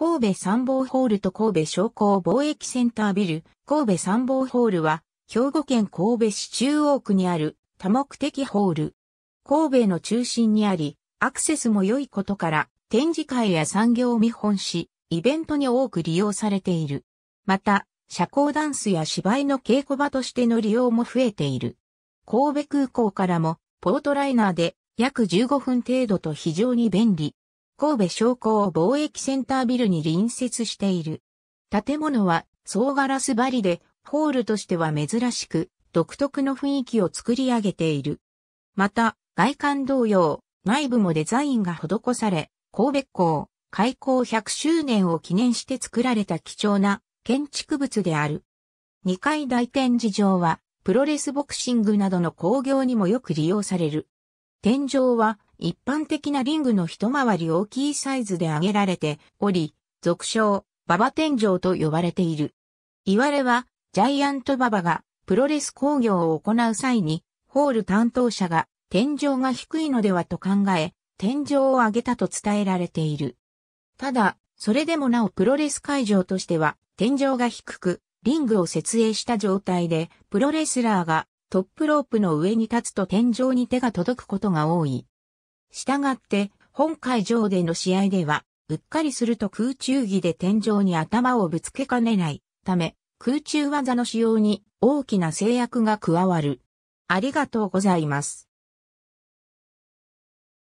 神戸参謀ホールと神戸商工貿易センタービル、神戸参謀ホールは、兵庫県神戸市中央区にある多目的ホール。神戸の中心にあり、アクセスも良いことから、展示会や産業を見本し、イベントに多く利用されている。また、社交ダンスや芝居の稽古場としての利用も増えている。神戸空港からも、ポートライナーで約15分程度と非常に便利。神戸商工貿易センタービルに隣接している。建物は総ガラス張りで、ホールとしては珍しく、独特の雰囲気を作り上げている。また、外観同様、内部もデザインが施され、神戸港開港100周年を記念して作られた貴重な建築物である。2階大展示場は、プロレスボクシングなどの工業にもよく利用される。天井は一般的なリングの一回り大きいサイズで上げられており、俗称、馬場天井と呼ばれている。いわれは、ジャイアント馬場がプロレス工業を行う際に、ホール担当者が天井が低いのではと考え、天井を上げたと伝えられている。ただ、それでもなおプロレス会場としては、天井が低く、リングを設営した状態で、プロレスラーがトップロープの上に立つと天井に手が届くことが多い。したがって、本会場での試合では、うっかりすると空中技で天井に頭をぶつけかねないため、空中技の使用に大きな制約が加わる。ありがとうございます。